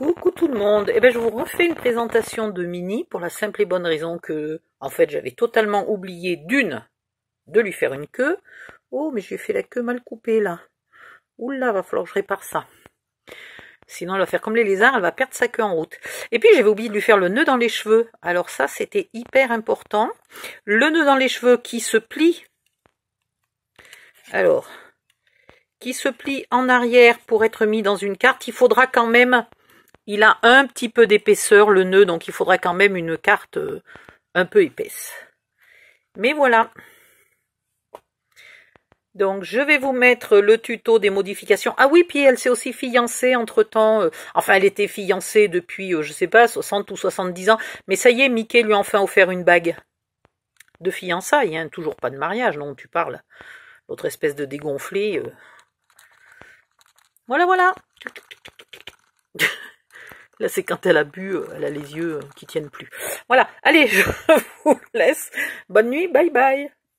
Coucou tout le monde, eh ben, je vous refais une présentation de Mini pour la simple et bonne raison que, en fait, j'avais totalement oublié d'une, de lui faire une queue. Oh, mais j'ai fait la queue mal coupée là. Oula, va falloir que je répare ça. Sinon, elle va faire comme les lézards, elle va perdre sa queue en route. Et puis, j'avais oublié de lui faire le nœud dans les cheveux. Alors ça, c'était hyper important. Le nœud dans les cheveux qui se plie. Alors, qui se plie en arrière pour être mis dans une carte, il faudra quand même il a un petit peu d'épaisseur le nœud, donc il faudra quand même une carte euh, un peu épaisse. Mais voilà. Donc je vais vous mettre le tuto des modifications. Ah oui, puis elle s'est aussi fiancée entre-temps. Euh, enfin, elle était fiancée depuis, euh, je sais pas, 60 ou 70 ans. Mais ça y est, Mickey lui a enfin offert une bague de fiançailles. a hein. Toujours pas de mariage, non, tu parles. votre espèce de dégonflé. Voilà, voilà. Là, c'est quand elle a bu, euh, elle a les yeux euh, qui tiennent plus. Voilà. Allez, je vous laisse. Bonne nuit. Bye bye.